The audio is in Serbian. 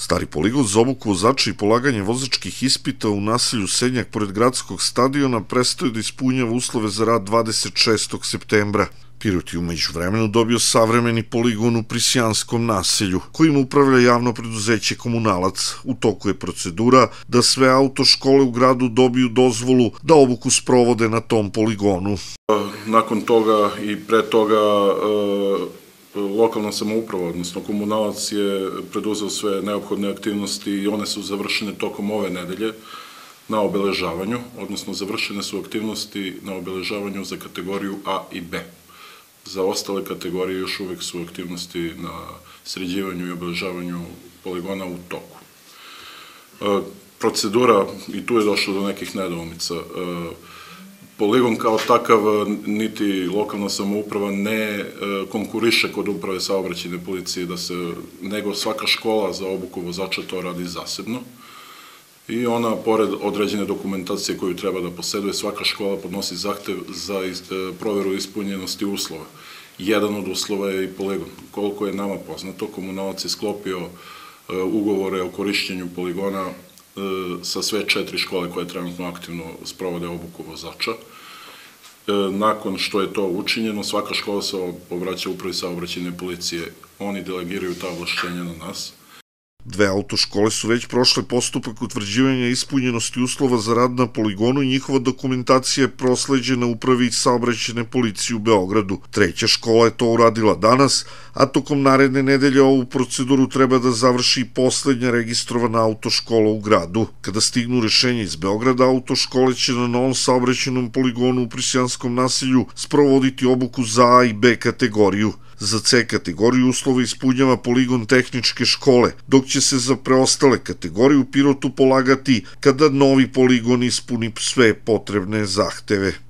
Stari poligon za obuku vozača i polaganje vozačkih ispita u naselju Senjak pored gradskog stadiona prestaje da ispunjava uslove za rad 26. septembra. Pirot je umeđu vremenu dobio savremeni poligon u Prisijanskom naselju, kojim upravlja javno preduzeće Komunalac. U toku je procedura da sve autoškole u gradu dobiju dozvolu da obuku sprovode na tom poligonu. Nakon toga i pre toga e, lokalna samouprava, odnosno komunalac je preduzeo sve neophodne aktivnosti i one su završene tokom ove nedelje na obeležavanju, odnosno završene su aktivnosti na obeležavanju za kategoriju A i B. Za ostale kategorije još uvek su aktivnosti na sređivanju i obeležavanju poligona u toku. E, procedura, i tu je došlo do nekih nedoumica, procedura poligon kao takav e, niti lokalna samouprava ne e, konkuriše kod uprave saobraćajne policije da se nego svaka škola za obuku vozača to radi zasebno i ona pored određene dokumentacije koju treba da poseduje svaka škola podnosi zahtev za e, proveru ispunjenosti uslova. Jedan od uslova je i poligon. Koliko je nama poznato, komunalac je sklopio ugovore o korišćenju poligona E, sa sve četiri škole koje trenutno aktivno sprovode obuku vozača. E, nakon što je to učinjeno, svaka škola se obraća upravi obraćenje policije. Oni delegiraju ta oblašćenja na nas. Dve autoškole su već prošle postupak utvrđivanja ispunjenosti uslova za rad na poligonu i njihova dokumentacija je prosleđena upravi saobraćene policije u Beogradu. Treća škola je to uradila danas, a tokom naredne nedelje ovu proceduru treba da završi poslednja registrovana autoškola u gradu. Kada stignu rešenje iz Beograda, autoškole će na novom saobraćenom poligonu u Prisijanskom nasilju sprovoditi obuku za A i B kategoriju. Za C kategoriju uslove ispunjava poligon tehničke škole, dok će se za preostale kategorije u Pirotu polagati kada novi poligon ispuni sve potrebne zahteve.